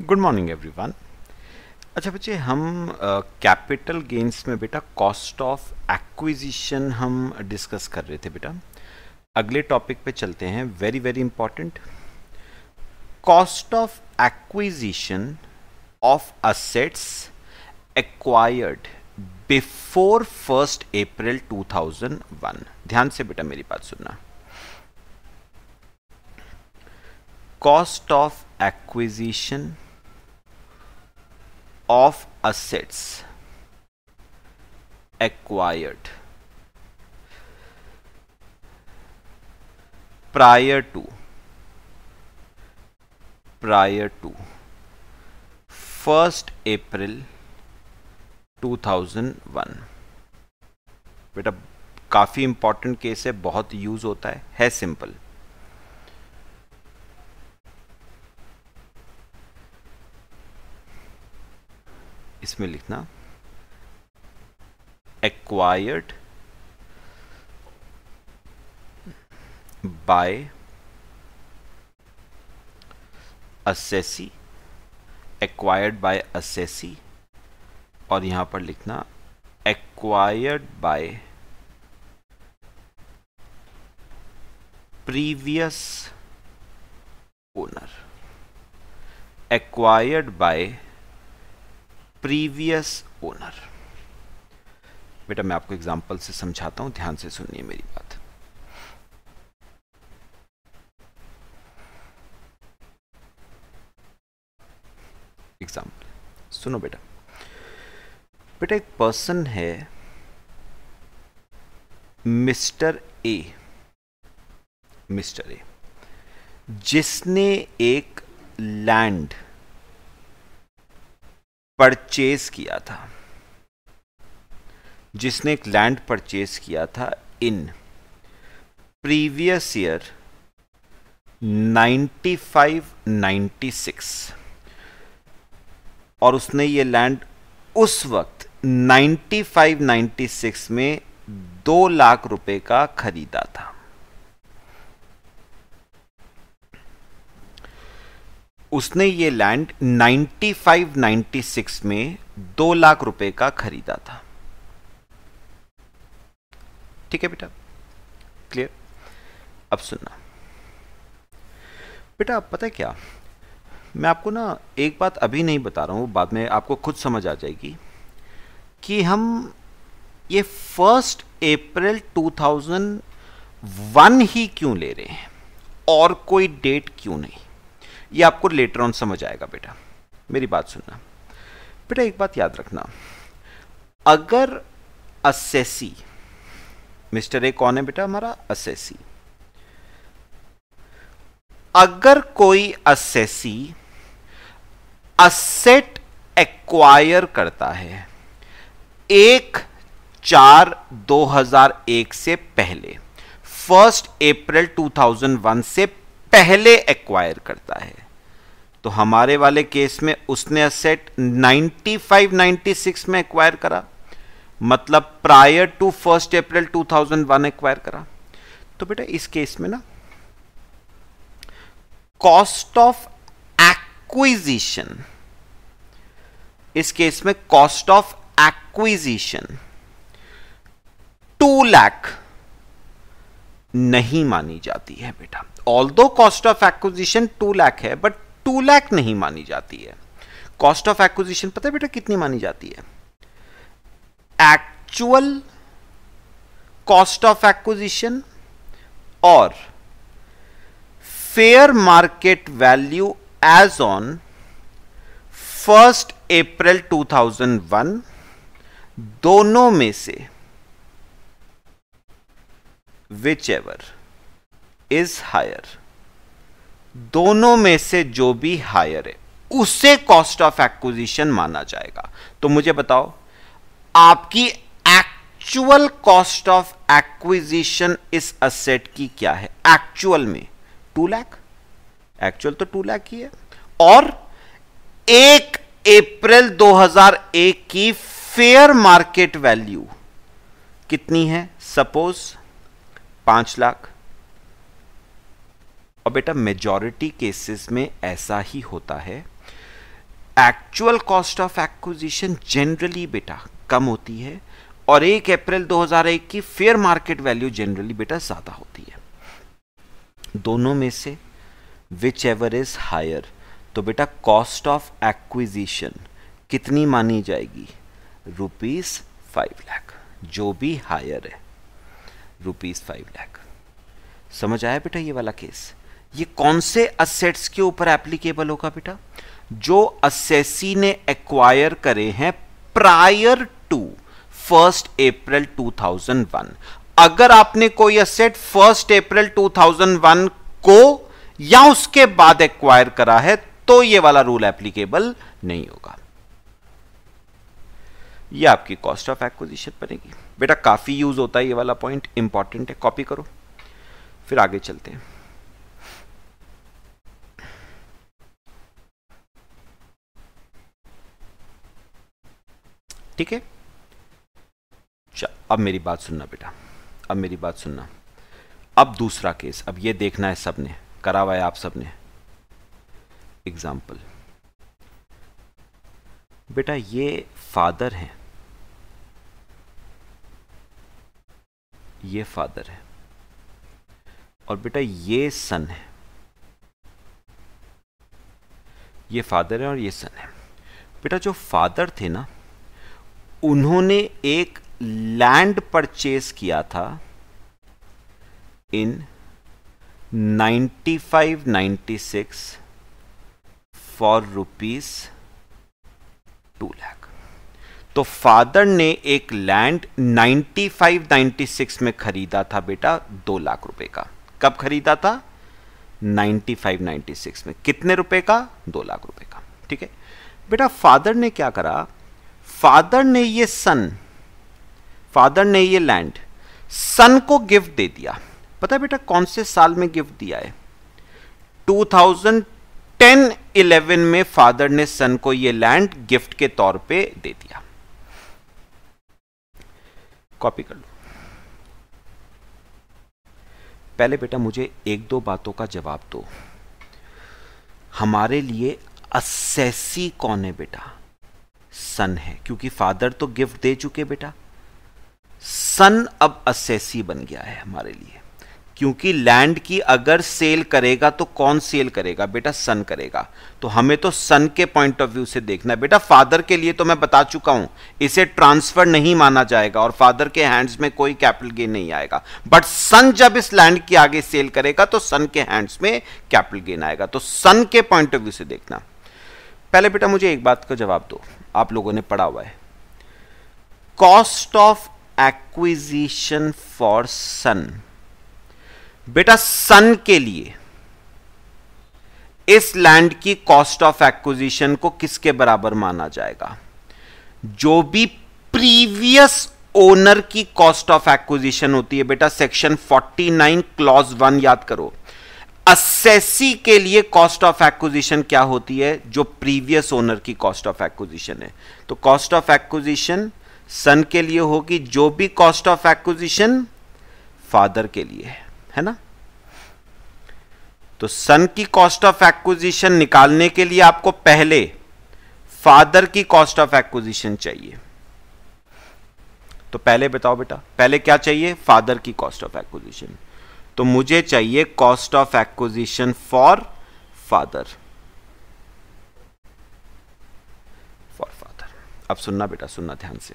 Good morning everyone अच्छा बच्चे हम कैपिटल uh, गेंस में बेटा कॉस्ट ऑफ एक्विजिशन हम डिस्कस कर रहे थे बेटा अगले टॉपिक पे चलते हैं very very important cost of acquisition of assets acquired before first April 2001 ध्यान से बेटा मेरी बात सुनना cost of acquisition of assets acquired prior to prior to 1st April 2001 बेटा काफ़ी इंपॉर्टेंट केस है बहुत यूज़ होता है है सिंपल इसमें लिखना acquired by assessee acquired by assessee और यहां पर लिखना acquired by previous owner acquired by previous owner बेटा मैं आपको एग्जांपल से समझाता हूं ध्यान से सुनिए मेरी बात एग्जाम्पल सुनो बेटा बेटा एक पर्सन है मिस्टर ए मिस्टर ए जिसने एक लैंड परचेज किया था जिसने एक लैंड परचेज किया था इन प्रीवियस ईयर 95 96 और उसने ये लैंड उस वक्त 95 96 में दो लाख रुपए का खरीदा था उसने ये लैंड 95-96 में दो लाख रुपए का खरीदा था ठीक है बेटा क्लियर अब सुनना बेटा आप पता है क्या मैं आपको ना एक बात अभी नहीं बता रहा हूँ बाद में आपको खुद समझ आ जाएगी कि हम ये फर्स्ट अप्रैल 2001 ही क्यों ले रहे हैं और कोई डेट क्यों नहीं ये आपको लेटर ऑन समझ आएगा बेटा मेरी बात सुनना बेटा एक बात याद रखना अगर असेसी मिस्टर ए कौन है बेटा हमारा असेसी अगर कोई असेसी असेट एक्वायर करता है एक चार 2001 से पहले फर्स्ट अप्रैल 2001 से पहले एक्वायर करता है तो हमारे वाले केस में उसने असेट 95 96 में एक्वायर करा मतलब prior to first April 2001 acquire करा तो बेटा इस केस में ना कॉस्ट ऑफ एक्विजिशन इस केस में cost of acquisition two lakh नहीं मानी जाती है बेटा although cost of acquisition two lakh है बट टू लैख नहीं मानी जाती है कॉस्ट ऑफ एक्विजिशन पता है बेटा कितनी मानी जाती है एक्चुअल कॉस्ट ऑफ एक्विजिशन और fair market value as on first April 2001 दोनों में से विच एवर इज हायर दोनों में से जो भी हायर है उसे कॉस्ट ऑफ एक्विजिशन माना जाएगा तो मुझे बताओ आपकी एक्चुअल कॉस्ट ऑफ एक्विजिशन इस असेट की क्या है एक्चुअल में टू लैख एक्चुअल तो टू लैख ही है और एक अप्रैल 2001 की फेयर मार्केट वैल्यू कितनी है सपोज पांच लाख और बेटा मेजॉरिटी केसेस में ऐसा ही होता है actual cost of acquisition generally बेटा कम होती है और एक अप्रैल 2001 की फेयर मार्केट वैल्यू जनरली बेटा ज़्यादा होती है दोनों में से विच एवर इज़ हायर तो बेटा कॉस्ट ऑफ एक्विजिशन कितनी मानी जाएगी रुपीज़ फाइव लैख जो भी हायर है रुपीज़ फाइव लैख समझ आया बेटा ये वाला केस ये कौन से असेट्स के ऊपर एप्लीकेबल होगा बेटा जो असेसी ने एक्वायर करे हैं प्रायर टू फर्स्ट अप्रैल 2001 अगर आपने कोई असेट फर्स्ट अप्रैल 2001 को या उसके बाद एक्वायर करा है तो ये वाला रूल एप्लीकेबल नहीं होगा ये आपकी कॉस्ट ऑफ एक्विजिशन बनेगी बेटा काफी यूज होता है ये वाला पॉइंट इंपॉर्टेंट है कॉपी करो फिर आगे चलते हैं ठीक है अच्छा, अब मेरी बात सुनना बेटा अब मेरी बात सुनना अब दूसरा केस अब ये देखना है सबने करा हुआ है आप सबने एग्जाम्पल बेटा ये फादर है ये फादर है और बेटा ये सन है ये फादर है और ये सन है बेटा जो फादर थे ना उन्होंने एक लैंड परचेस किया था in 95-96 for rupees two lakh तो फादर ने एक लैंड 95-96 में खरीदा था बेटा दो लाख रुपए का कब खरीदा था 95-96 में कितने रुपए का दो लाख रुपए का ठीक है बेटा फादर ने क्या करा फादर ने ये सन फादर ने ये लैंड सन को गिफ्ट दे दिया पता है बेटा कौन से साल में गिफ्ट दिया है 2010-11 में फादर ने सन को ये लैंड गिफ्ट के तौर पे दे दिया कॉपी कर लो पहले बेटा मुझे एक दो बातों का जवाब दो हमारे लिए असेसी कौन है बेटा सन है क्योंकि फादर तो गिफ्ट दे चुके बेटा सन अब असेसी बन गया है हमारे लिए क्योंकि लैंड की अगर सेल करेगा तो कौन सेल करेगा बेटा सन करेगा तो हमें तो सन के पॉइंट ऑफ व्यू से देखना है बेटा फादर के लिए तो मैं बता चुका हूं इसे ट्रांसफर नहीं माना जाएगा और फादर के हैंड्स में कोई कैपिटल गेन नहीं आएगा बट सन जब इस लैंड की आगे सेल करेगा तो सन के हैंड्स में कैपिटल गेन आएगा तो सन के पॉइंट ऑफ व्यू से देखना पहले बेटा मुझे एक बात का जवाब दो आप लोगों ने पढ़ा हुआ है cost of acquisition for son बेटा सन के लिए इस लैंड की कॉस्ट ऑफ एक्विजिशन को किसके बराबर माना जाएगा जो भी प्रीवियस ओनर की कॉस्ट ऑफ एक्विजिशन होती है बेटा सेक्शन 49 क्लॉज वन याद करो असेसी के लिए कॉस्ट ऑफ एक्विजिशन क्या होती है जो प्रीवियस ओनर की कॉस्ट ऑफ एक्विजिशन है तो कॉस्ट ऑफ एक्विजिशन सन के लिए होगी जो भी कॉस्ट ऑफ एक्विजिशन फादर के लिए है है ना तो सन की कॉस्ट ऑफ एक्विजिशन निकालने के लिए आपको पहले फादर की कॉस्ट ऑफ एक्विजिशन चाहिए तो पहले बताओ बेटा पहले क्या चाहिए फादर की कॉस्ट ऑफ एक्विजिशन तो मुझे चाहिए cost of acquisition for father for father अब सुनना बेटा सुनना ध्यान से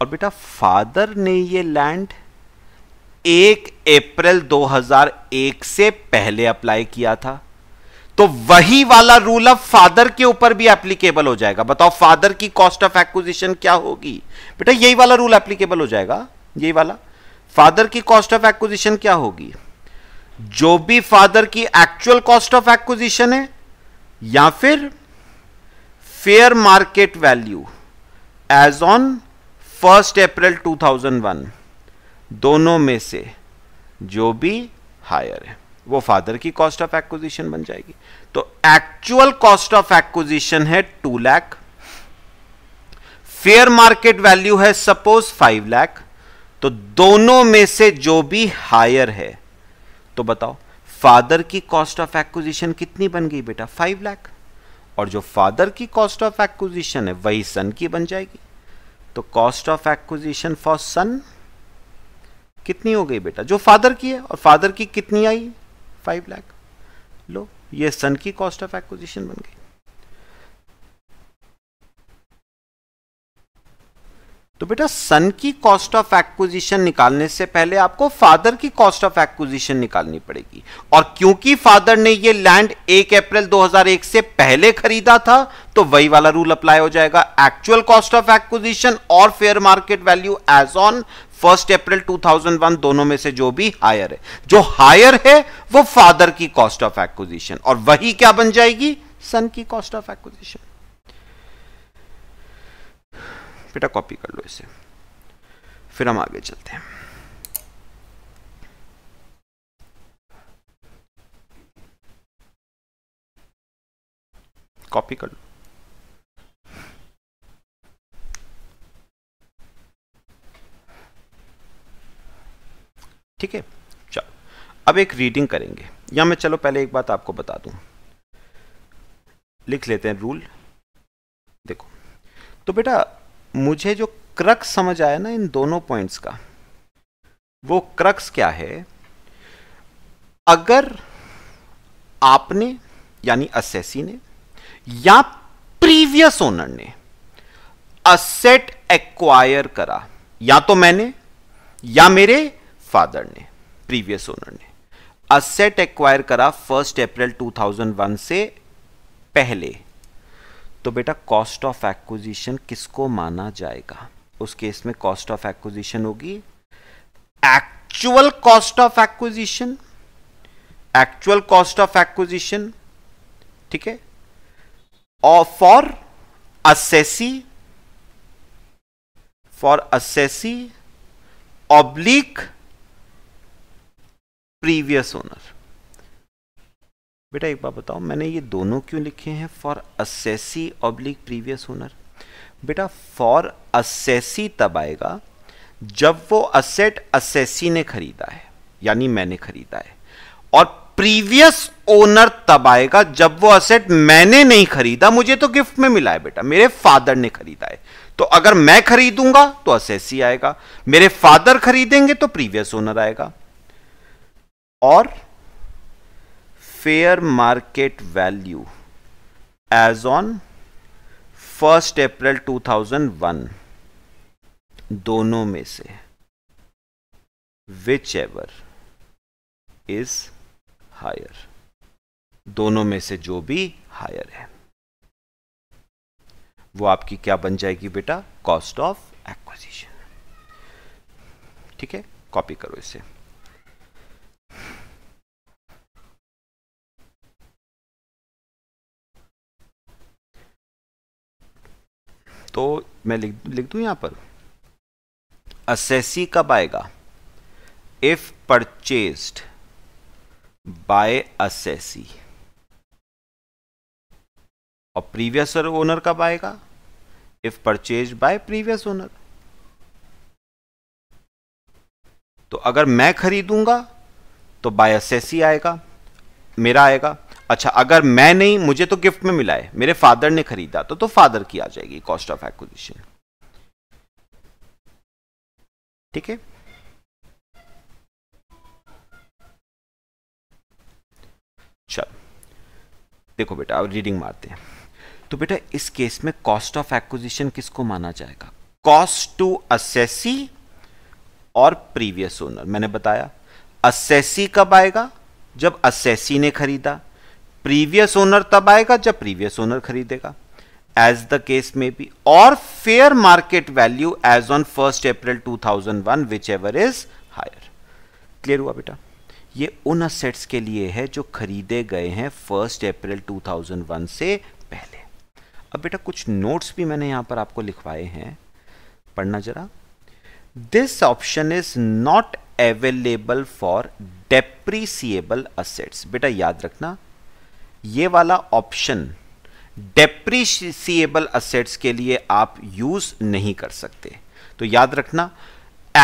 और बेटा फादर ने ये लैंड एक अप्रैल 2001 से पहले अप्लाई किया था तो वही वाला रूल अब फादर के ऊपर भी एप्लीकेबल हो जाएगा बताओ फादर की कॉस्ट ऑफ एक्विजिशन क्या होगी बेटा यही वाला रूल एप्लीकेबल हो जाएगा यही वाला फादर की कॉस्ट ऑफ एक्विजिशन क्या होगी जो भी फादर की एक्चुअल कॉस्ट ऑफ एक्विजिशन है या फिर fair market value as on first April 2001 दोनों में से जो भी हायर है वो फादर की कॉस्ट ऑफ एक्विजिशन बन जाएगी तो एक्चुअल कॉस्ट ऑफ एक्विजिशन है two lakh fair market value है सपोज फाइव लैख तो दोनों में से जो भी हायर है तो बताओ फादर की कॉस्ट ऑफ एक्विजिशन कितनी बन गई बेटा फाइव लाख और जो फादर की कॉस्ट ऑफ एक्विजिशन है वही सन की बन जाएगी तो cost of acquisition for son कितनी हो गई बेटा जो फादर की है और फादर की कितनी आई फाइव लाख लो ये सन की कॉस्ट ऑफ एक्विजिशन बन गई तो बेटा सन की कॉस्ट ऑफ एक्विजिशन निकालने से पहले आपको फादर की कॉस्ट ऑफ एक्विजिशन निकालनी पड़ेगी और क्योंकि फादर ने ये लैंड 1 अप्रैल 2001 से पहले खरीदा था तो वही वाला रूल अप्लाई हो जाएगा एक्चुअल कॉस्ट ऑफ एक्विजिशन और fair market value as on first April 2001 दोनों में से जो भी हायर है जो हायर है वो फादर की कॉस्ट ऑफ एक्विजिशन और वही क्या बन जाएगी सन की कॉस्ट ऑफ एक्विजिशन बेटा कॉपी कर लो इसे फिर हम आगे चलते हैं कॉपी कर लो ठीक है चलो अब एक रीडिंग करेंगे या मैं चलो पहले एक बात आपको बता दूं लिख लेते हैं रूल देखो तो बेटा मुझे जो क्रक्स समझ आया ना इन दोनों पॉइंट्स का वो क्रक्स क्या है अगर आपने यानी असेसी ने या प्रीवियस ओनर ने असेट एक्वायर करा या तो मैंने या मेरे फादर ने प्रीवियस ओनर ने असेट एक्वायर करा फर्स्ट अप्रैल 2001 से पहले तो बेटा कॉस्ट ऑफ एक्विजिशन किसको माना जाएगा उस केस में कॉस्ट ऑफ एक्विजिशन होगी actual cost of acquisition actual cost of acquisition ठीक है और for assessee for assessee oblique previous owner बेटा एक बात बताओ मैंने ये दोनों क्यों लिखे हैं for assessee oblique previous owner बेटा फॉर असेसी तब आएगा जब वो असेट असेसी ने खरीदा है यानी मैंने खरीदा है और प्रीवियस ओनर तब आएगा जब वो असेट मैंने नहीं खरीदा मुझे तो गिफ्ट में मिला है बेटा मेरे फादर ने खरीदा है तो अगर मैं खरीदूंगा तो असेसी आएगा मेरे फादर खरीदेंगे तो प्रीवियस ओनर आएगा और fair market value as on first April 2001 दोनों में से विच एवर इज हायर दोनों में से जो भी हायर है वो आपकी क्या बन जाएगी बेटा कॉस्ट ऑफ एक्विजिशन ठीक है कॉपी करो इसे तो मैं लिख लिख दूँ यहां पर असेसी कब आएगा इफ परचेस्ड बाय असेसी और प्रीवियस ओनर कब आएगा if purchase by previous owner तो अगर मैं खरीदूंगा तो बाय असेसी आएगा मेरा आएगा अच्छा अगर मैं नहीं मुझे तो गिफ्ट में मिला है मेरे फादर ने खरीदा तो तो फादर की आ जाएगी कॉस्ट ऑफ एक्विजिशन ठीक है चल देखो बेटा अब रीडिंग मारते हैं तो बेटा इस केस में कॉस्ट ऑफ एक्विजिशन किसको माना जाएगा कॉस्ट टू असेसी और प्रीवियस ओनर मैंने बताया असेसी कब आएगा जब असेसी ने खरीदा प्रीवियस ओनर तब आएगा जब प्रीवियस ओनर खरीदेगा एज द केस में भी और fair market value as on first April 2001 whichever is higher clear हुआ बेटा ये उन असेट्स के लिए है जो खरीदे गए हैं फर्स्ट अप्रैल 2001 से पहले अब बेटा कुछ नोट्स भी मैंने यहां पर आपको लिखवाए हैं पढ़ना जरा this option is not available for depreciable assets बेटा याद रखना ये वाला ऑप्शन डेप्रिशिएबल असेट्स के लिए आप यूज नहीं कर सकते तो याद रखना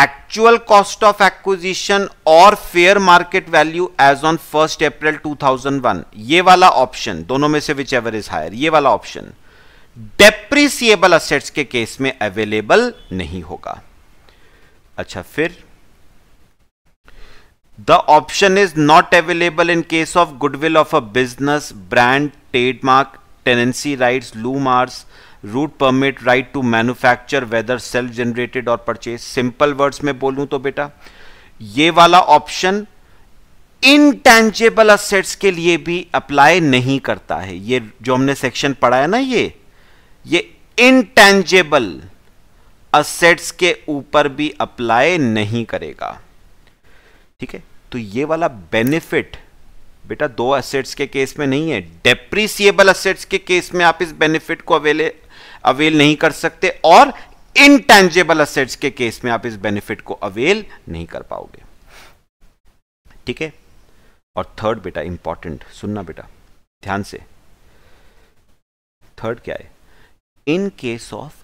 एक्चुअल कॉस्ट ऑफ एक्विजिशन और fair market value as on first April 2001 ये वाला ऑप्शन दोनों में से विच एवर इज हायर ये वाला ऑप्शन डेप्रिसिएबल असेट्स के केस में अवेलेबल नहीं होगा अच्छा फिर option is not available in case of goodwill of a business brand trademark tenancy tenancy लू LUMARS, route permit right to manufacture whether self generated और परचेज सिंपल वर्ड्स में बोलूं तो बेटा ये वाला ऑप्शन इनटैंजेबल असेट्स के लिए भी अप्लाई नहीं करता है ये जो हमने सेक्शन पढ़ा है ना ये ये इनटैंजेबल असेट्स के ऊपर भी अप्लाई नहीं करेगा ठीक है तो ये वाला बेनिफिट बेटा दो असेट्स के केस में नहीं है डेप्रिसिएबल असेट्स के केस में आप इस बेनिफिट को अवेले अवेल नहीं कर सकते और इनटेंजेबल असेट्स के केस में आप इस बेनिफिट को अवेल नहीं कर पाओगे ठीक है और थर्ड बेटा इंपॉर्टेंट सुनना बेटा ध्यान से थर्ड क्या है in case of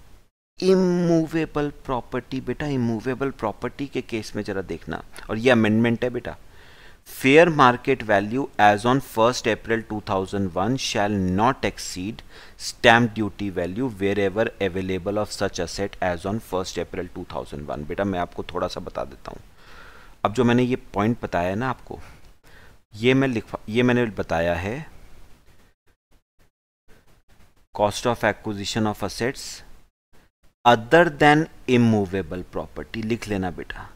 immovable property बेटा इमूवेबल प्रॉपर्टी के केस में जरा देखना और ये अमेंडमेंट है बेटा fair market value as on first April 2001 shall not exceed stamp duty value wherever available of such asset as on first April 2001 बेटा मैं आपको थोड़ा सा बता देता हूँ अब जो मैंने ये पॉइंट बताया ना आपको ये मैं लिखवा ये मैंने बताया है cost of acquisition of assets other than immovable property लिख लेना बेटा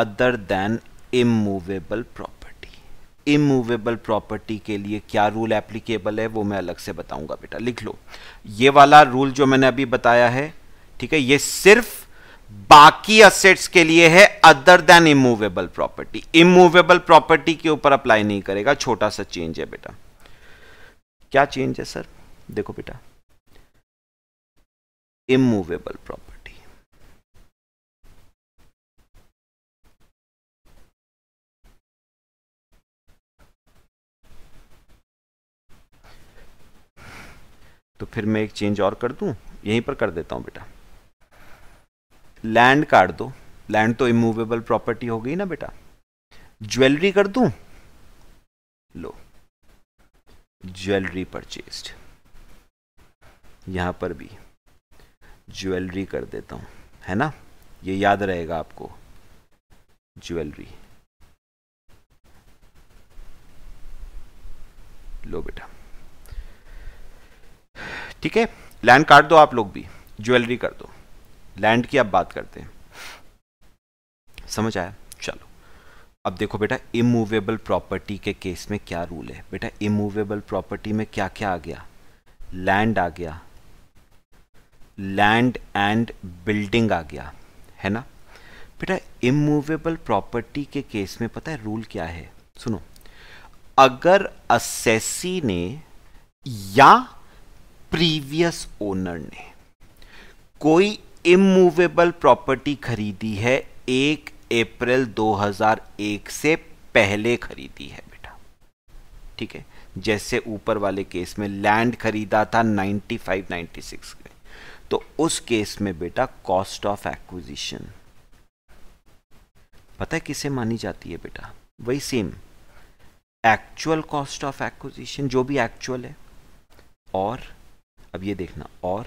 other than immovable property immovable property के लिए क्या रूल एप्लीकेबल है वो मैं अलग से बताऊंगा बेटा लिख लो ये वाला रूल जो मैंने अभी बताया है ठीक है ये सिर्फ बाकी असेट्स के लिए है other than immovable property immovable property के ऊपर अप्लाई नहीं करेगा छोटा सा चेंज है बेटा क्या चेंज है सर देखो बेटा immovable property. तो फिर मैं एक चेंज और कर दूं यहीं पर कर देता हूं बेटा लैंड काट दो लैंड तो इमूवेबल प्रॉपर्टी हो गई ना बेटा ज्वेलरी कर दूं लो ज्वेलरी परचेस्ड यहां पर भी ज्वेलरी कर देता हूँ है ना ये याद रहेगा आपको ज्वेलरी लो बेटा ठीक है लैंड काट दो आप लोग भी ज्वेलरी कर दो लैंड की आप बात करते हैं समझ आया चलो अब देखो बेटा इमूवेबल प्रॉपर्टी के केस में क्या रूल है बेटा इमूवेबल प्रॉपर्टी में क्या क्या आ गया लैंड आ गया लैंड एंड बिल्डिंग आ गया है ना बेटा इमूवेबल प्रॉपर्टी के केस में पता है रूल क्या है सुनो अगर असेसी ने या प्रीवियस ओनर ने कोई इमूवेबल प्रॉपर्टी खरीदी है एक अप्रैल 2001 से पहले खरीदी है बेटा ठीक है जैसे ऊपर वाले केस में लैंड खरीदा था 95 96 तो उस केस में बेटा कॉस्ट ऑफ एक्विजिशन पता है किसे मानी जाती है बेटा वही same actual cost of acquisition जो भी एक्चुअल है और अब ये देखना और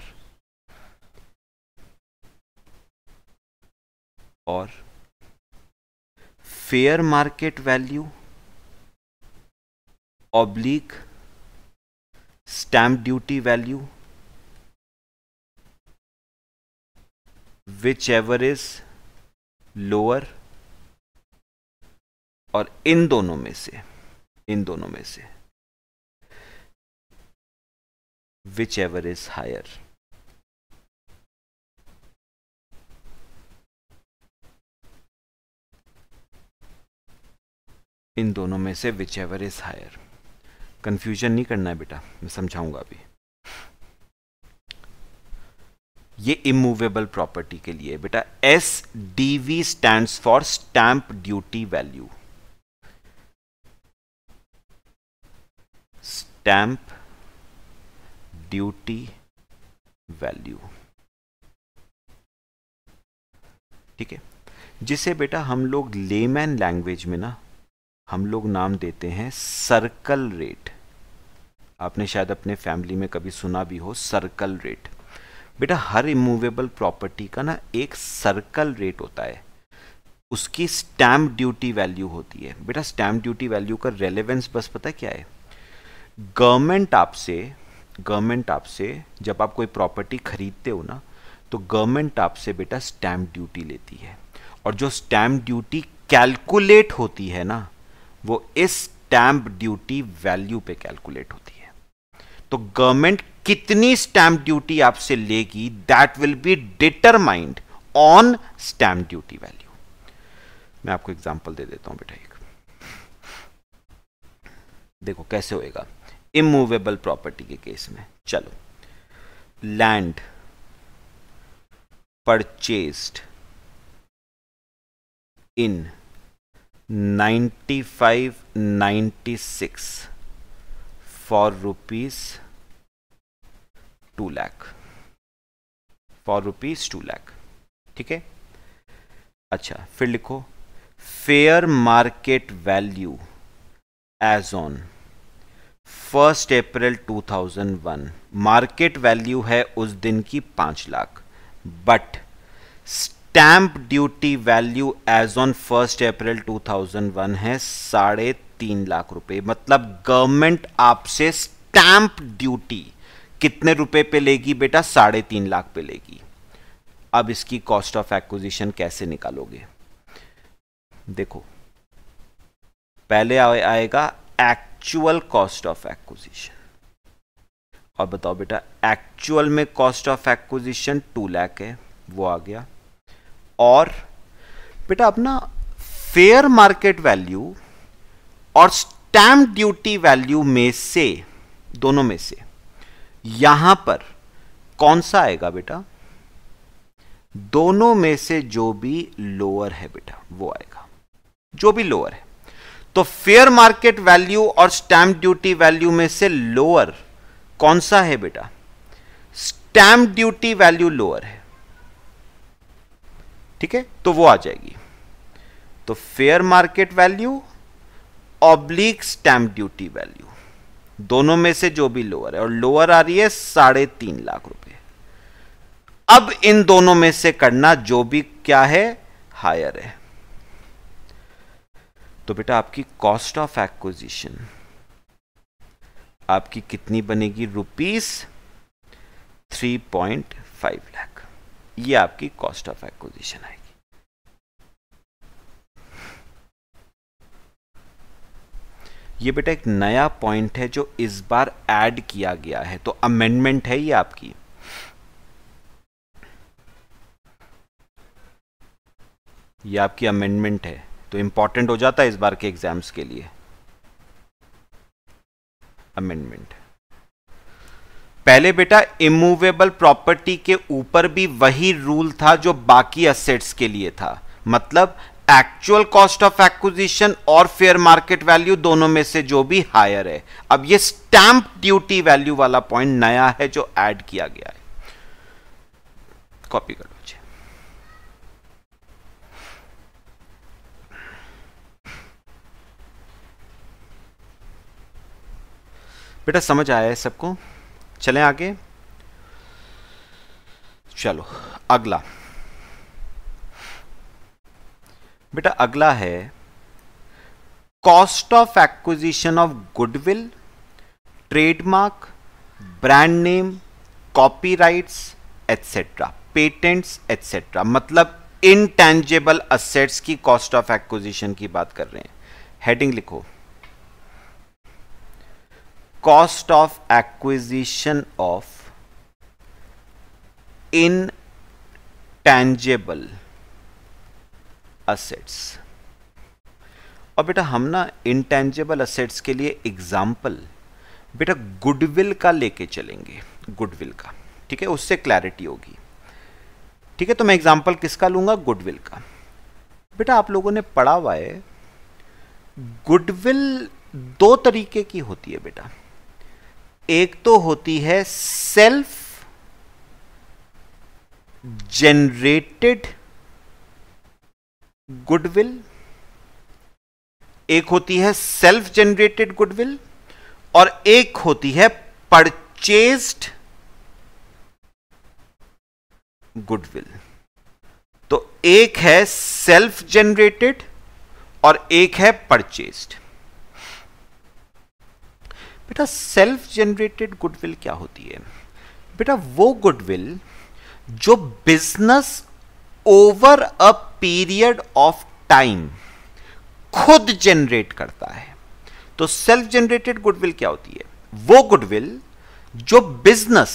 और fair market value oblique stamp duty value whichever is lower और इन दोनों में से इन दोनों में से विच एवर इज हायर इन दोनों में से whichever is higher confusion नहीं करना है बेटा मैं समझाऊंगा अभी ये इमूवेबल प्रॉपर्टी के लिए बेटा S D V stand for stamp duty value stamp duty value ठीक है जिसे बेटा हम लोग लेमैन लैंग्वेज में ना हम लोग नाम देते हैं सर्कल रेट आपने शायद अपने फैमिली में कभी सुना भी हो सर्कल रेट बेटा हर इमूवेबल प्रॉपर्टी का ना एक सर्कल रेट होता है उसकी स्टैम्प ड्यूटी वैल्यू होती है बेटा स्टैम्प ड्यूटी वैल्यू का रेलेवेंस बस पता क्या है गवर्नमेंट आपसे गवर्नमेंट आपसे जब आप कोई प्रॉपर्टी खरीदते हो ना तो गवर्नमेंट आपसे बेटा स्टैम्प ड्यूटी लेती है और जो स्टैम्प ड्यूटी कैलकुलेट होती है ना वो इस स्टैम्प ड्यूटी वैल्यू पे कैलकुलेट होती है तो गवर्नमेंट कितनी स्टैंप ड्यूटी आपसे लेगी that will be determined on stamp duty value मैं आपको एग्जांपल दे देता हूं बेटा एक देखो कैसे होएगा इमूवेबल प्रॉपर्टी के केस में चलो land purchased in 95 96 for rupees two lakh for rupees two lakh ठीक है अच्छा फिर लिखो fair market value as on first April 2001 market value है उस दिन की पांच lakh but stamp duty value as on first April 2001 है साढ़े तीन लाख रुपए मतलब गवर्नमेंट आपसे स्टैंप ड्यूटी कितने रुपए पे लेगी बेटा साढ़े तीन लाख पे लेगी अब इसकी कॉस्ट ऑफ एक्विजिशन कैसे निकालोगे देखो पहले आएगा एक्चुअल कॉस्ट ऑफ एक्विजिशन और बताओ बेटा एक्चुअल में cost of acquisition two lakh है वो आ गया और बेटा अपना फेयर मार्केट वैल्यू और स्टैम्प ड्यूटी वैल्यू में से दोनों में से यहां पर कौन सा आएगा बेटा दोनों में से जो भी लोअर है बेटा वो आएगा जो भी लोअर है तो फेयर मार्केट वैल्यू और स्टैंप ड्यूटी वैल्यू में से लोअर कौन सा है बेटा स्टैंप ड्यूटी वैल्यू लोअर है ठीक है तो वो आ जाएगी तो fair market value oblique stamp duty value दोनों में से जो भी लोअर है और लोअर आ रही है साढ़े तीन लाख रुपए अब इन दोनों में से करना जो भी क्या है हायर है तो बेटा आपकी कॉस्ट ऑफ एक्विजिशन आपकी कितनी बनेगी रुपीस फाइव लाख ये आपकी कॉस्ट ऑफ एक्विजिशन आएगी ये बेटा एक नया पॉइंट है जो इस बार ऐड किया गया है तो अमेंडमेंट है ये आपकी ये आपकी अमेंडमेंट है तो इंपॉर्टेंट हो जाता है इस बार के एग्जाम्स के लिए अमेंडमेंट पहले बेटा इमूवेबल प्रॉपर्टी के ऊपर भी वही रूल था जो बाकी असेट्स के लिए था मतलब एक्चुअल कॉस्ट ऑफ एक्विजिशन और फेयर मार्केट वैल्यू दोनों में से जो भी हायर है अब ये स्टैंप ड्यूटी वैल्यू वाला पॉइंट नया है जो ऐड किया गया है कॉपी कर लीजिए बेटा समझ आया है सबको चलें आगे चलो अगला बेटा अगला है cost of acquisition of goodwill trademark brand name copyrights et cetera patents et cetera मतलब इनटेंजेबल असेट्स की कॉस्ट ऑफ एक्विजिशन की बात कर रहे हैं हेडिंग लिखो cost of acquisition of intangible assets और बेटा हम ना इंटेंजिबल असेट्स के लिए एग्जाम्पल बेटा गुडविल का लेके चलेंगे गुडविल का ठीक है उससे क्लैरिटी होगी ठीक है तो मैं एग्जाम्पल किसका लूंगा गुडविल का बेटा आप लोगों ने पढ़ा हुआ है गुडविल दो तरीके की होती है बेटा एक तो होती है सेल्फ जनरेटेड गुडविल एक होती है सेल्फ जनरेटेड गुडविल और एक होती है परचेस्ड गुडविल तो एक है सेल्फ जनरेटेड और एक है परचेस्ड बेटा सेल्फ जनरेटेड गुडविल क्या होती है बेटा वो गुडविल जो business over a period of time खुद जनरेट करता है तो सेल्फ जनरेटेड गुडविल क्या होती है वो गुडविल जो business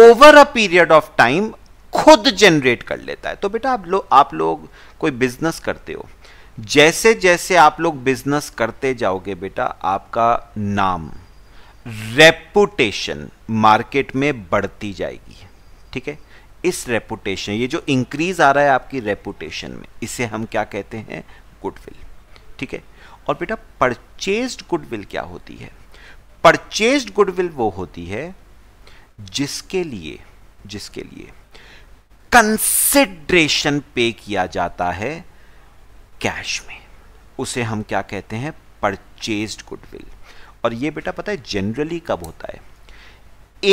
over a period of time खुद जनरेट कर लेता है तो बेटा आप लोग आप लोग कोई बिजनेस करते हो जैसे जैसे आप लोग बिजनेस करते जाओगे बेटा आपका नाम रेपुटेशन मार्केट में बढ़ती जाएगी ठीक है इस रेपुटेशन ये जो इंक्रीज आ रहा है आपकी रेपुटेशन में इसे हम क्या कहते हैं गुडविल ठीक है और बेटा परचेज्ड गुडविल क्या होती है परचेज्ड गुडविल वो होती है जिसके लिए जिसके लिए कंसिडरेशन पे किया जाता है कैश में उसे हम क्या कहते हैं परचेज्ड गुडविल और ये बेटा पता है जनरली कब होता है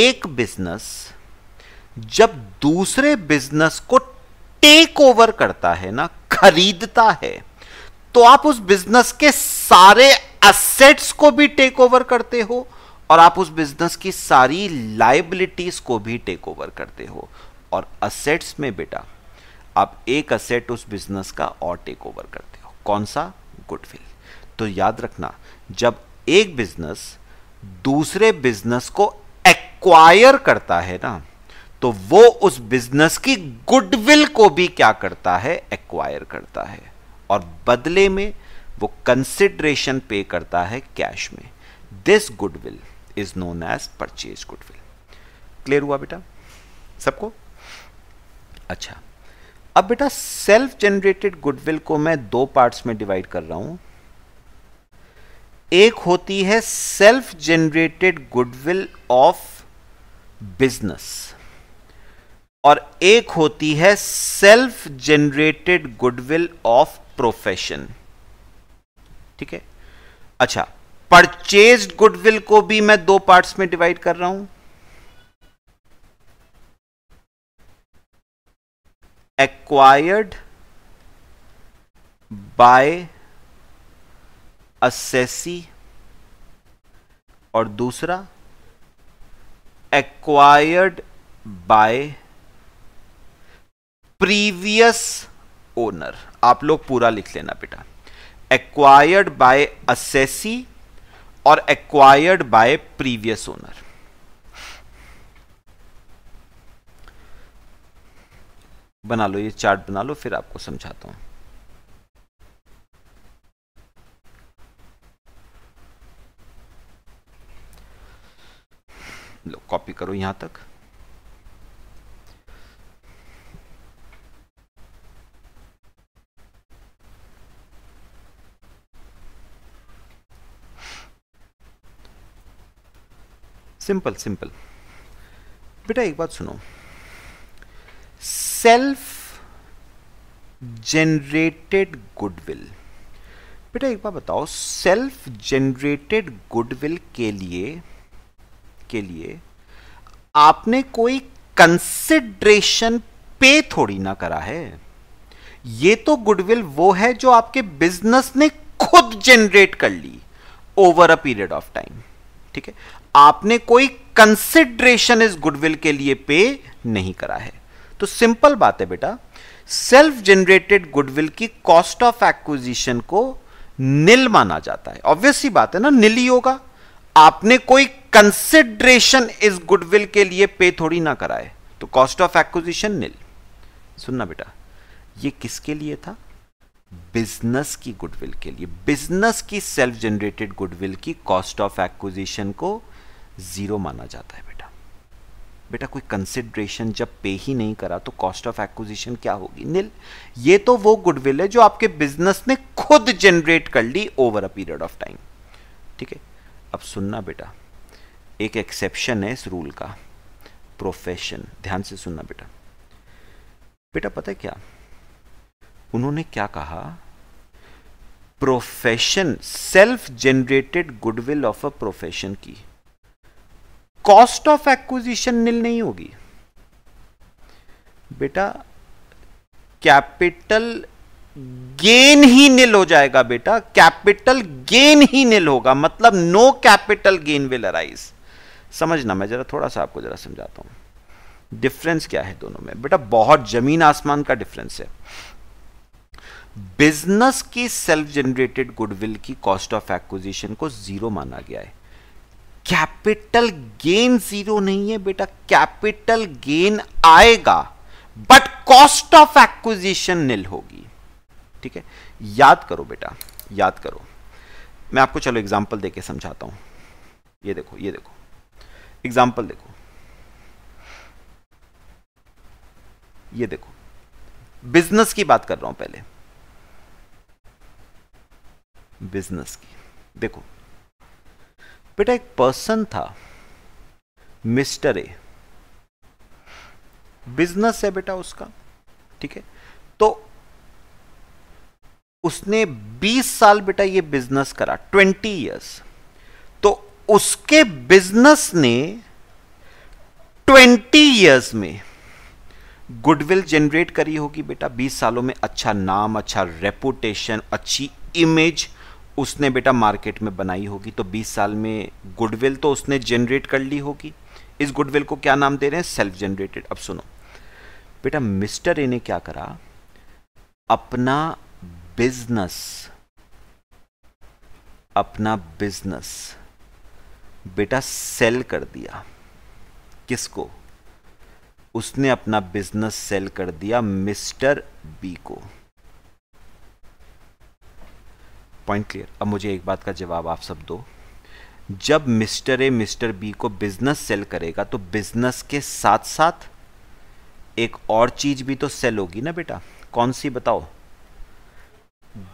एक बिजनेस जब दूसरे बिजनेस को टेक ओवर करता है ना खरीदता है तो आप उस बिजनेस के सारे असेट्स को भी टेक ओवर करते हो और आप उस बिजनेस की सारी लाइबिलिटीज को भी टेक ओवर करते हो और असेट्स में बेटा आप एक असेट उस बिजनेस का और टेक ओवर करते हो कौन सा गुडविल तो याद रखना जब एक बिजनेस दूसरे बिजनेस को एक्वायर करता है ना तो वो उस बिजनेस की गुडविल को भी क्या करता है एक्वायर करता है और बदले में वो कंसिडरेशन पे करता है कैश में this goodwill is known as purchase goodwill clear हुआ बेटा सबको अच्छा अब बेटा सेल्फ जनरेटेड गुडविल को मैं दो पार्ट्स में डिवाइड कर रहा हूं एक होती है self generated goodwill of business और एक होती है self generated goodwill of profession ठीक है अच्छा परचेज गुडविल को भी मैं दो पार्ट्स में डिवाइड कर रहा हूं एक्वायर्ड बाय असेसी और दूसरा एक्वायर्ड बाय प्रीवियस ओनर आप लोग पूरा लिख लेना बेटा एक्वायर्ड बाय असेसी और एक्वायर्ड बाय प्रीवियस ओनर बना लो ये चार्ट बना लो फिर आपको समझाता हूं लो कॉपी करो यहां तक सिंपल सिंपल बेटा एक बात सुनो सेल्फ जनरेटेड गुडविल बेटा एक बार बताओ सेल्फ जनरेटेड गुडविल के लिए के लिए आपने कोई कंसिड्रेशन पे थोड़ी ना करा है ये तो गुडविल वो है जो आपके बिजनेस ने खुद जनरेट कर ली over a period of time ठीक है आपने कोई कंसिड्रेशन इस गुडविल के लिए पे नहीं करा है तो सिंपल बात है बेटा सेल्फ जनरेटेड गुडविल की कॉस्ट ऑफ एक्विजिशन को निल माना जाता है ऑब्वियस ही बात है ना निल ही होगा आपने कोई कंसिड्रेशन इस गुडविल के लिए पे थोड़ी ना कराए तो कॉस्ट ऑफ एक्विजिशन निल सुनना बेटा ये किसके लिए था बिजनेस की गुडविल के लिए बिजनेस की सेल्फ जनरेटेड गुडविल की कॉस्ट ऑफ एक्विजिशन को ज़ीरो माना जाता है बेटा बेटा कोई कंसिड्रेशन जब पे ही नहीं करा तो कॉस्ट ऑफ एक्विजिशन क्या होगी नील ये तो वो गुडविल है जो आपके बिजनेस ने खुद जनरेट कर ली over a period of time ठीक है अब सुनना बेटा एक एक्सेप्शन है इस रूल का प्रोफेशन ध्यान से सुनना बेटा बेटा पता है क्या उन्होंने क्या कहा profession self generated goodwill of a profession की कॉस्ट ऑफ एक्विजिशन नील नहीं होगी बेटा कैपिटल गेन ही नील हो जाएगा बेटा कैपिटल गेन ही नील होगा मतलब no capital gain will arise समझना मैं जरा थोड़ा सा आपको जरा समझाता हूं डिफरेंस क्या है दोनों में बेटा बहुत जमीन आसमान का डिफरेंस है बिजनेस की सेल्फ जनरेटेड गुडविल की कॉस्ट ऑफ एक्विजिशन को जीरो माना गया है कैपिटल गेन जीरो नहीं है बेटा कैपिटल गेन आएगा but cost of acquisition nil होगी ठीक है याद करो बेटा याद करो मैं आपको चलो एग्जाम्पल देके समझाता हूं ये देखो ये देखो एग्जाम्पल देखो ये देखो बिजनेस की बात कर रहा हूं पहले बिजनेस की देखो बेटा एक पर्सन था मिस्टर ए बिजनेस है बेटा उसका ठीक है तो उसने 20 साल बेटा ये बिजनेस करा 20 इयर्स तो उसके बिजनेस ने 20 इयर्स में गुडविल जनरेट करी होगी बेटा 20 सालों में अच्छा नाम अच्छा रेपुटेशन अच्छी इमेज उसने बेटा मार्केट में बनाई होगी तो 20 साल में गुडविल तो उसने जनरेट कर ली होगी इस गुडविल को क्या नाम दे रहे हैं सेल्फ जनरेटेड अब सुनो बेटा मिस्टर ए ने क्या करा अपना बिजनेस अपना बिजनेस बेटा सेल कर दिया किसको उसने अपना बिजनेस सेल कर दिया मिस्टर बी को पॉइंट क्लियर अब मुझे एक बात का जवाब आप सब दो जब मिस्टर ए मिस्टर बी को बिजनेस सेल करेगा तो बिजनेस के साथ साथ एक और चीज भी तो सेल होगी ना बेटा कौन सी बताओ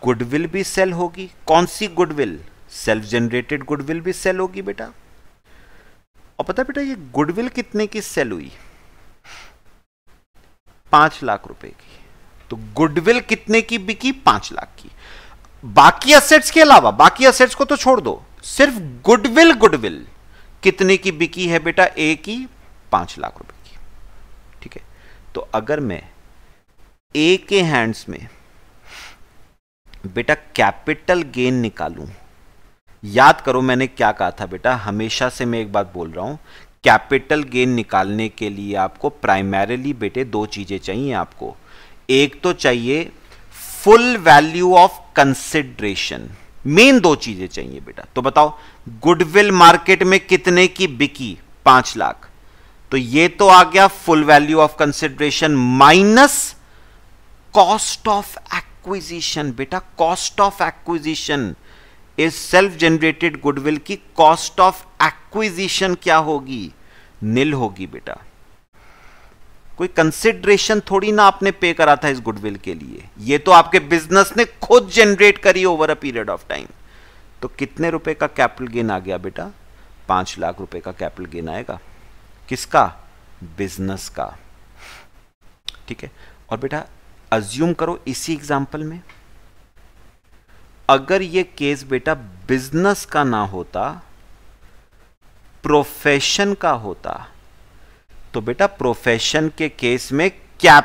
गुडविल भी सेल होगी कौन सी गुडविल सेल्फ जनरेटेड गुडविल भी सेल होगी बेटा और पता बेटा ये गुडविल कितने की सेल हुई पांच लाख रुपए की तो गुडविल कितने की बिकी पांच लाख की बाकी असेट्स के अलावा बाकी असेट्स को तो छोड़ दो सिर्फ गुडविल गुडविल कितने की बिकी है बेटा ए की पांच लाख रुपए की ठीक है तो अगर मैं ए के हैंड्स में बेटा कैपिटल गेन निकालूं याद करो मैंने क्या कहा था बेटा हमेशा से मैं एक बात बोल रहा हूं कैपिटल गेन निकालने के लिए आपको प्राइमरीली बेटे दो चीजें चाहिए आपको एक तो चाहिए full value of consideration main दो चीजें चाहिए बेटा तो बताओ गुडविल मार्केट में कितने की बिकी पांच लाख तो ये तो आ गया full value of consideration minus cost of acquisition बेटा कॉस्ट ऑफ एक्विजिशन इस सेल्फ जनरेटेड गुडविल की कॉस्ट ऑफ एक्विजिशन क्या होगी निल होगी बेटा कोई कंसिड्रेशन थोड़ी ना आपने पे करा था इस गुडविल के लिए ये तो आपके बिजनेस ने खुद जनरेट करी over a period of time तो कितने रुपए का कैपिटल गेन आ गया बेटा पांच लाख रुपए का कैपिटल गेन आएगा किसका बिजनेस का ठीक है और बेटा अज्यूम करो इसी एग्जाम्पल में अगर ये केस बेटा बिजनेस का ना होता प्रोफेशन का होता तो बेटा प्रोफेशन के केस में क्या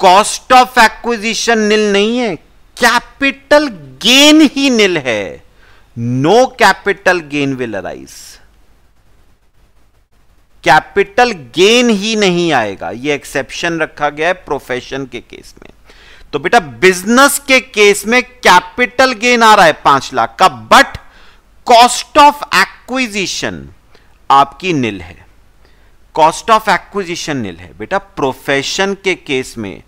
कॉस्ट ऑफ एक्विजिशन नील नहीं है कैपिटल गेन ही नील है no capital gain will arise capital gain ही नहीं आएगा ये एक्सेप्शन रखा गया है प्रोफेशन के केस में तो बेटा बिजनेस के केस में कैपिटल गेन आ रहा है पांच लाख का बट कॉस्ट ऑफ एक्विजिशन आपकी नील है कॉस्ट ऑफ एक्विजिशन नील है बेटा प्रोफेशन के केस में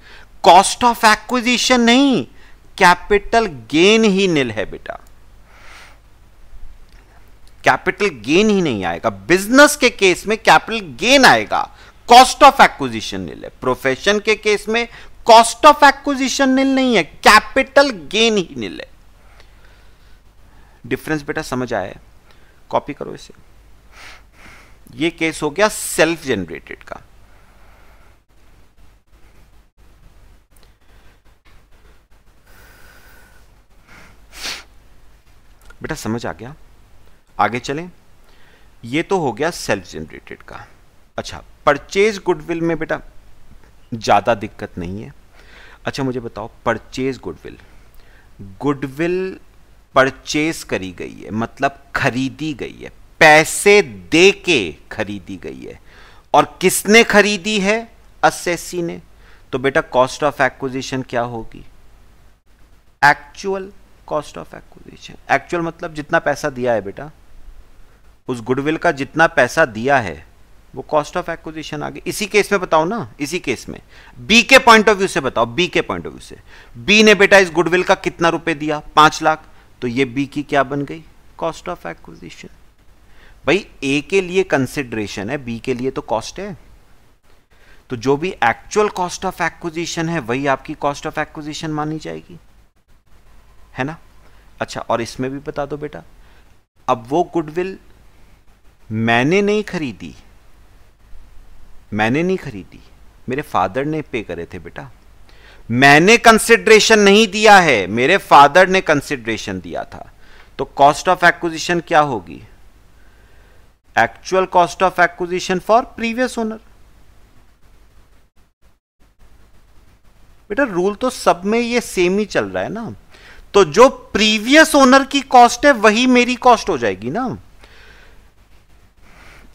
कॉस्ट ऑफ एक्विजिशन नहीं कैपिटल गेन ही नील है बेटा कैपिटल गेन ही नहीं आएगा बिजनेस के केस में कैपिटल गेन आएगा कॉस्ट ऑफ एक्विजिशन नील है प्रोफेशन के केस में कॉस्ट ऑफ एक्विजिशन नील नहीं है कैपिटल गेन ही नील है डिफरेंस बेटा समझ आया कॉपी करो इसे ये केस हो गया सेल्फ जनरेटेड का बेटा समझ आ गया आगे चलें ये तो हो गया सेल्फ जनरेटेड का अच्छा परचेज गुडविल में बेटा ज़्यादा दिक्कत नहीं है अच्छा मुझे बताओ परचेज गुडविल गुडविल परचेज करी गई है मतलब खरीदी गई है पैसे दे के खरीदी गई है और किसने खरीदी है असेसी ने तो बेटा कॉस्ट ऑफ एक्विजिशन क्या होगी actual cost of acquisition actual मतलब जितना पैसा दिया है बेटा उस गुडविल का जितना पैसा दिया है वो कॉस्ट ऑफ एक्विजिशन आ गई इसी केस में बताओ ना इसी केस में बी के पॉइंट ऑफ व्यू से बताओ बी के पॉइंट ऑफ व्यू से बी ने बेटा इस गुडविल का कितना रुपए दिया पांच लाख तो ये बी की क्या बन गई कॉस्ट ऑफ एक्विजिशन भाई ए के लिए कंसिडरेशन है बी के लिए तो कॉस्ट है तो जो भी एक्चुअल कॉस्ट ऑफ एक्विजिशन है वही आपकी कॉस्ट ऑफ एक्विजिशन मानी जाएगी है ना अच्छा और इसमें भी बता दो बेटा अब वो गुडविल मैंने नहीं खरीदी मैंने नहीं खरीदी मेरे फादर ने पे करे थे बेटा मैंने कंसिड्रेशन नहीं दिया है मेरे फादर ने कंसिडरेशन दिया था तो कॉस्ट ऑफ एक्विजिशन क्या होगी actual cost of acquisition for previous owner बेटा रूल तो सब में ये सेम ही चल रहा है ना तो जो प्रीवियस ओनर की कॉस्ट है वही मेरी कॉस्ट हो जाएगी ना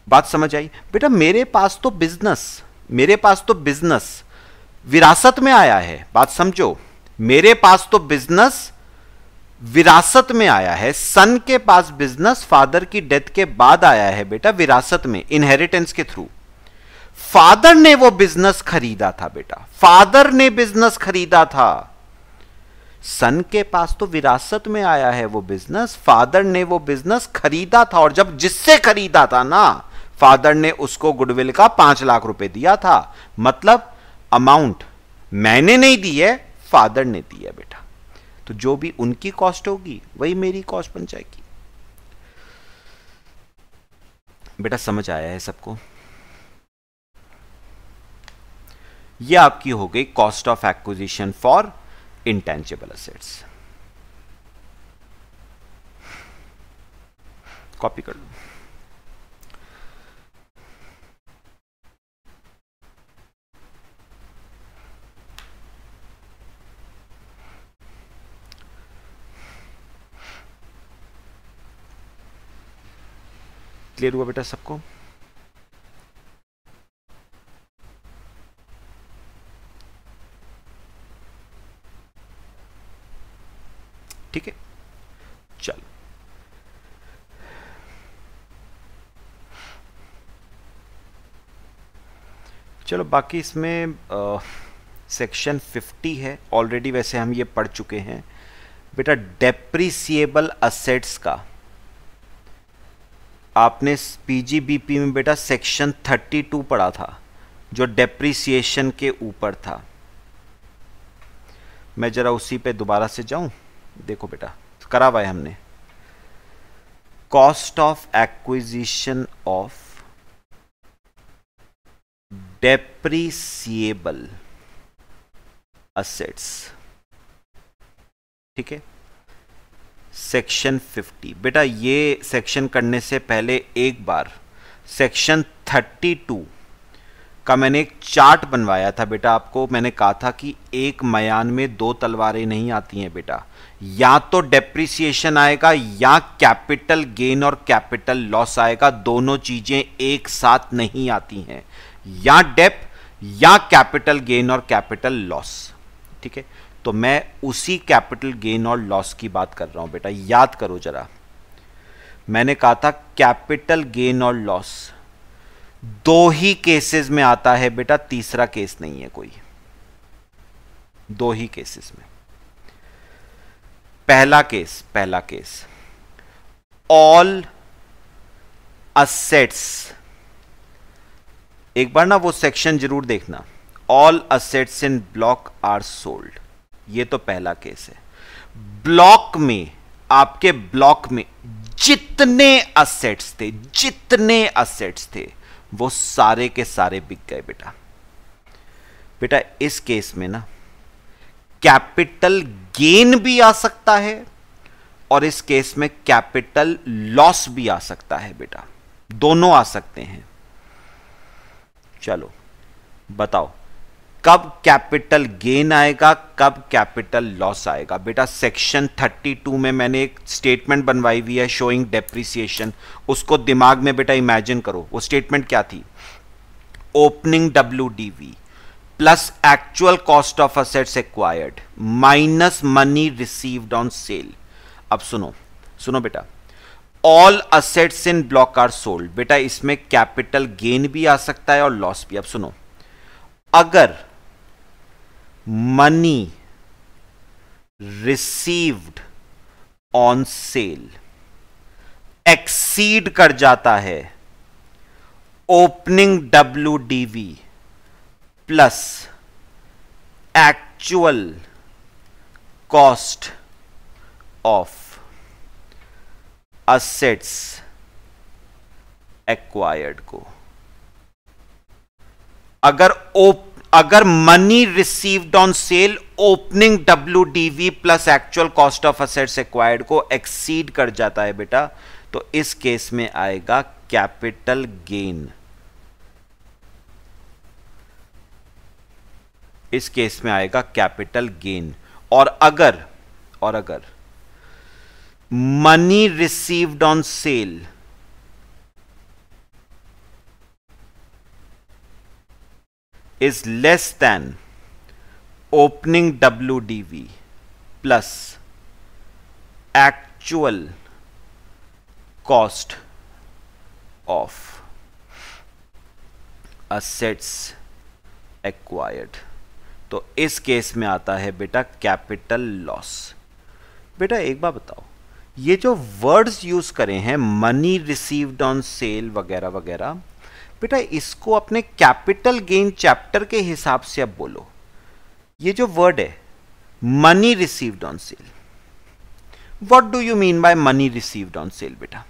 बात समझ आई बेटा मेरे पास तो बिजनेस मेरे पास तो बिजनेस विरासत में आया है बात समझो मेरे पास तो बिजनेस विरासत में आया है सन के पास बिजनेस फादर की डेथ के बाद आया है बेटा विरासत में इनहेरिटेंस के थ्रू फादर ने वो बिजनेस खरीदा था बेटा फादर ने बिजनेस खरीदा था सन के पास तो विरासत में आया है वो बिजनेस फादर ने वो बिजनेस खरीदा था और जब जिससे खरीदा था ना फादर ने उसको गुडविल का पांच लाख रुपए दिया था मतलब अमाउंट मैंने नहीं दी है फादर ने दी है बेटा तो जो भी उनकी कॉस्ट होगी वही मेरी कॉस्ट बन जाएगी बेटा समझ आया है सबको ये आपकी हो गई cost of acquisition for intangible assets copy कर लो क्लियर हुआ बेटा सबको ठीक है चलो चलो बाकी इसमें सेक्शन 50 है ऑलरेडी वैसे हम ये पढ़ चुके हैं बेटा डेप्रिसिएबल असेट्स का आपने पीजीबीपी में बेटा सेक्शन 32 पढ़ा था जो डेप्रिसिएशन के ऊपर था मैं ज़रा उसी पे दोबारा से जाऊं देखो बेटा करा हुआ है हमने cost of acquisition of depreciable assets ठीक है सेक्शन 50 बेटा ये सेक्शन करने से पहले एक बार सेक्शन 32 का मैंने एक चार्ट बनवाया था बेटा आपको मैंने कहा था कि एक मयान में दो तलवारें नहीं आती हैं बेटा या तो डेप्रिसिएशन आएगा या कैपिटल गेन और कैपिटल लॉस आएगा दोनों चीज़ें एक साथ नहीं आती हैं या डेप या कैपिटल गेन और कैपिटल लॉस ठीक है तो मैं उसी कैपिटल गेन और लॉस की बात कर रहा हूं बेटा याद करो जरा मैंने कहा था कैपिटल गेन और लॉस दो ही केसेस में आता है बेटा तीसरा केस नहीं है कोई दो ही केसेस में पहला केस पहला केस ऑल असेट्स एक बार ना वो सेक्शन जरूर देखना all assets in block are sold ये तो पहला केस है ब्लॉक में आपके ब्लॉक में जितने असेट्स थे जितने असेट्स थे वो सारे के सारे बिक गए बेटा बेटा इस केस में ना कैपिटल गेन भी आ सकता है और इस केस में कैपिटल लॉस भी आ सकता है बेटा दोनों आ सकते हैं चलो बताओ कब कैपिटल गेन आएगा कब कैपिटल लॉस आएगा बेटा सेक्शन 32 में मैंने एक स्टेटमेंट बनवाई हुई है शोइंग डेप्रिसिएशन उसको दिमाग में बेटा इमेजिन करो वो स्टेटमेंट क्या थी opening W D V plus actual cost of assets acquired minus money received on sale अब सुनो सुनो बेटा all assets in block are sold बेटा इसमें कैपिटल गेन भी आ सकता है और लॉस भी अब सुनो अगर money received on sale exceed कर जाता है opening W D V plus actual cost of assets acquired को अगर ओप अगर money received on sale opening W D V plus actual cost of assets acquired को एक्सीड कर जाता है बेटा तो इस केस में आएगा कैपिटल गेन इस केस में आएगा कैपिटल गेन और अगर और अगर money received on sale is less than opening WDV plus actual cost of assets acquired तो इस केस में आता है बेटा कैपिटल लॉस बेटा एक बार बताओ ये जो वर्ड्स यूज करे हैं मनी रिसीव्ड ऑन सेल वगैरह वगैरह बेटा इसको अपने कैपिटल गेन चैप्टर के हिसाब से अब बोलो ये जो वर्ड है money received on sale what do you mean by money received on sale बेटा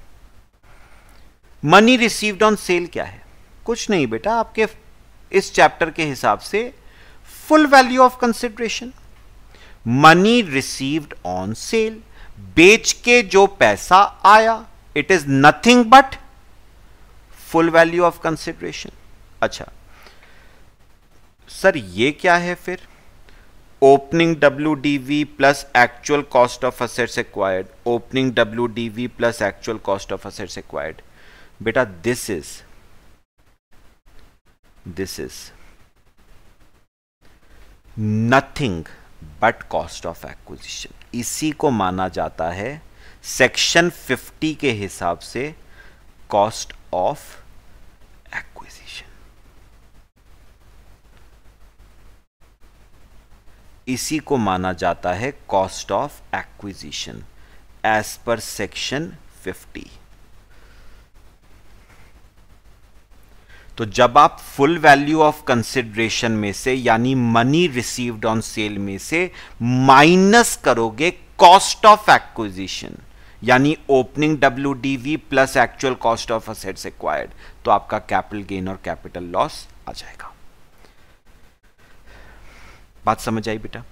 मनी रिसीव्ड ऑन सेल क्या है कुछ नहीं बेटा आपके इस चैप्टर के हिसाब से full value of consideration money received on sale बेच के जो पैसा आया it is nothing but full value of consideration अच्छा सर ये क्या है फिर opening W D V plus actual cost of assets acquired opening W D V plus actual cost of assets acquired बेटा this is this is nothing but cost of acquisition इसी को माना जाता है सेक्शन 50 के हिसाब से cost of acquisition. इसी को माना जाता है cost of acquisition as per section 50 तो जब आप फुल वैल्यू ऑफ कंसिडरेशन में से यानी मनी received ऑन सेल में से माइनस करोगे कॉस्ट ऑफ एक्विजिशन यानी opening W plus actual cost of assets acquired तो आपका कैपिटल गेन और कैपिटल लॉस आ जाएगा बात समझ आई बेटा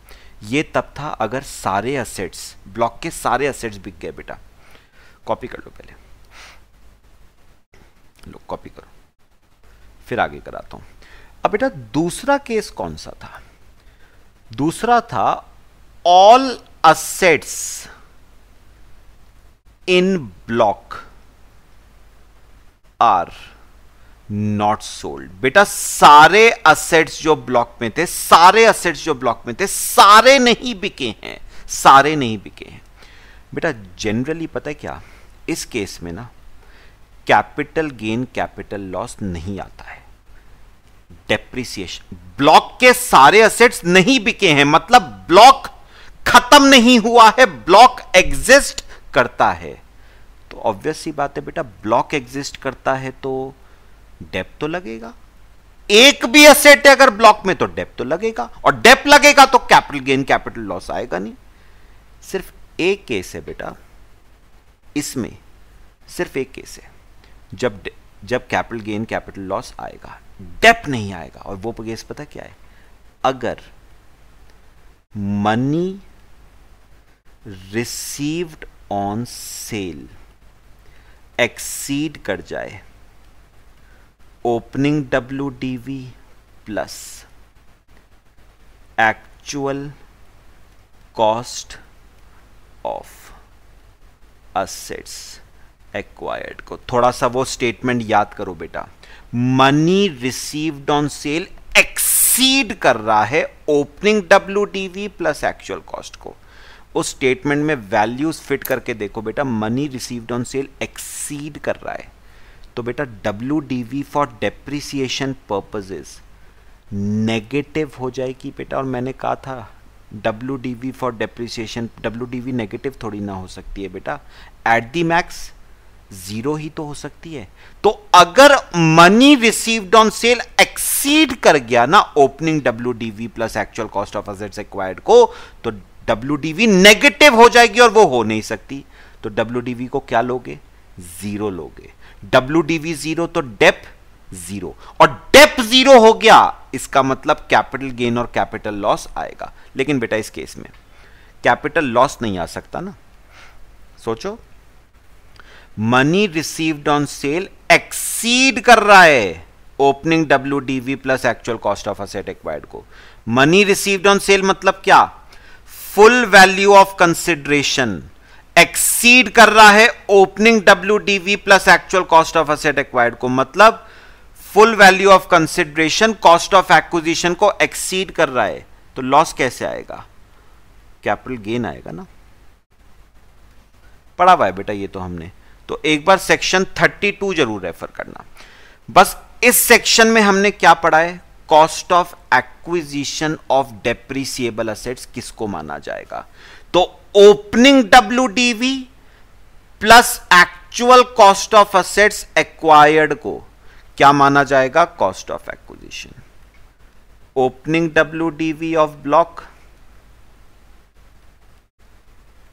ये तब था अगर सारे असेट्स ब्लॉक के सारे असेट्स बिक गए बेटा कॉपी कर लो पहले लो कॉपी करो फिर आगे कराता हूं अब बेटा दूसरा केस कौन सा था दूसरा था all assets in block are not sold बेटा सारे असेट्स जो ब्लॉक में थे सारे असेट्स जो ब्लॉक में थे सारे नहीं बिके हैं सारे नहीं बिके हैं बेटा जनरली पता है क्या इस केस में ना कैपिटल गेन कैपिटल लॉस नहीं आता है डेप्रिसिएशन ब्लॉक के सारे असेट्स नहीं बिके हैं मतलब ब्लॉक खत्म नहीं हुआ है ब्लॉक एग्जिस्ट करता है तो ऑब्वियस सी बात है बेटा ब्लॉक एग्जिस्ट करता है तो डेप तो लगेगा एक भी असेट है अगर ब्लॉक में तो डेप तो लगेगा और डेप लगेगा तो कैपिटल गेन कैपिटल लॉस आएगा नहीं सिर्फ एक केस है बेटा इसमें सिर्फ एक केस है जब जब कैपिटल गेन कैपिटल लॉस आएगा डेप नहीं आएगा और वो केस पता क्या है अगर money received on sale exceed कर जाए opening W D V plus actual cost of assets acquired को थोड़ा सा वो स्टेटमेंट याद करो बेटा money received on sale exceed कर रहा है opening W D V plus actual cost को उस स्टेटमेंट में वैल्यूज फिट करके देखो बेटा money received on sale exceed कर रहा है तो बेटा W D V for depreciation purposes negative हो जाएगी बेटा और मैंने कहा था W D V for depreciation W D V negative थोड़ी ना हो सकती है बेटा एट दी मैक्स जीरो ही तो हो सकती है तो अगर money received on sale exceed कर गया ना opening W D V plus actual cost of assets acquired को तो डब्ल्यू नेगेटिव हो जाएगी और वो हो नहीं सकती तो डब्ल्यू को क्या लोगे जीरो लोगे डब्ल्यू जीरो तो डेप जीरो और डेप जीरो हो गया इसका मतलब कैपिटल गेन और कैपिटल लॉस आएगा लेकिन बेटा इस केस में कैपिटल लॉस नहीं आ सकता ना सोचो money received on sale exceed कर रहा है opening W plus actual cost of asset acquired को मनी रिसीव्ड ऑन सेल मतलब क्या full value of consideration exceed कर रहा है opening W D V plus actual cost of asset acquired को मतलब full value of consideration cost of acquisition को exceed कर रहा है तो लॉस कैसे आएगा कैपिटल गेन आएगा ना पढ़ा हुआ है बेटा ये तो हमने तो एक बार सेक्शन 32 जरूर रेफर करना बस इस सेक्शन में हमने क्या पढ़ा है cost of acquisition of depreciable assets किसको माना जाएगा तो opening W D V plus actual cost of assets acquired को क्या माना जाएगा cost of acquisition opening W D V of block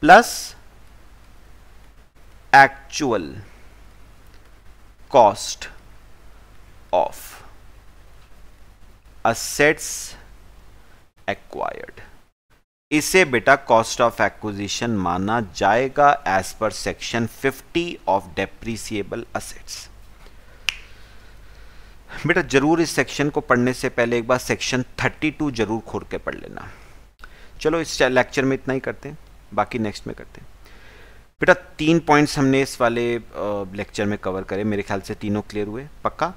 plus actual cost of assets acquired इसे बेटा कॉस्ट ऑफ एक्विजिशन माना जाएगा as per section 50 of डेप्रीसिएबल assets बेटा जरूर इस सेक्शन को पढ़ने से पहले एक बार सेक्शन 32 जरूर खोल के पढ़ लेना चलो इस लेक्चर में इतना ही करते हैं बाकी नेक्स्ट में करते हैं बेटा तीन पॉइंट्स हमने इस वाले लेक्चर में कवर करे मेरे ख्याल से तीनों क्लियर हुए पक्का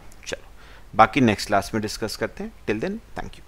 बाकी नेक्स्ट क्लास में डिस्कस करते हैं टिल देन थैंक यू